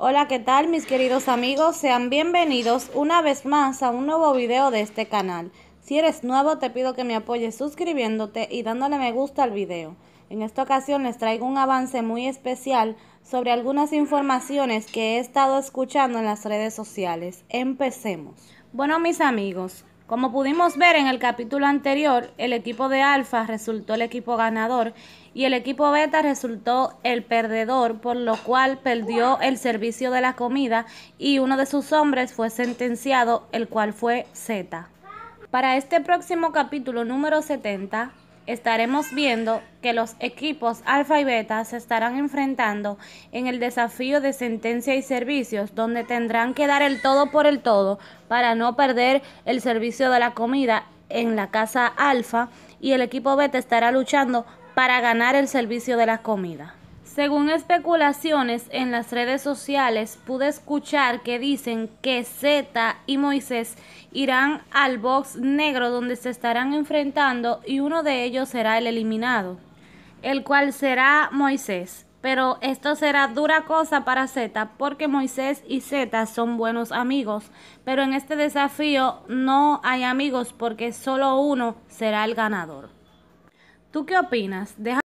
Hola, ¿qué tal mis queridos amigos? Sean bienvenidos una vez más a un nuevo video de este canal. Si eres nuevo te pido que me apoyes suscribiéndote y dándole me gusta al video. En esta ocasión les traigo un avance muy especial sobre algunas informaciones que he estado escuchando en las redes sociales. Empecemos. Bueno mis amigos, como pudimos ver en el capítulo anterior, el equipo de Alfa resultó el equipo ganador y el equipo Beta resultó el perdedor, por lo cual perdió el servicio de la comida y uno de sus hombres fue sentenciado, el cual fue Z. Para este próximo capítulo número 70, estaremos viendo que los equipos alfa y beta se estarán enfrentando en el desafío de sentencia y servicios, donde tendrán que dar el todo por el todo para no perder el servicio de la comida en la casa alfa y el equipo beta estará luchando para ganar el servicio de la comida. Según especulaciones en las redes sociales, pude escuchar que dicen que Zeta y Moisés irán al box negro donde se estarán enfrentando y uno de ellos será el eliminado, el cual será Moisés. Pero esto será dura cosa para Z, porque Moisés y Z son buenos amigos. Pero en este desafío no hay amigos porque solo uno será el ganador. ¿Tú qué opinas?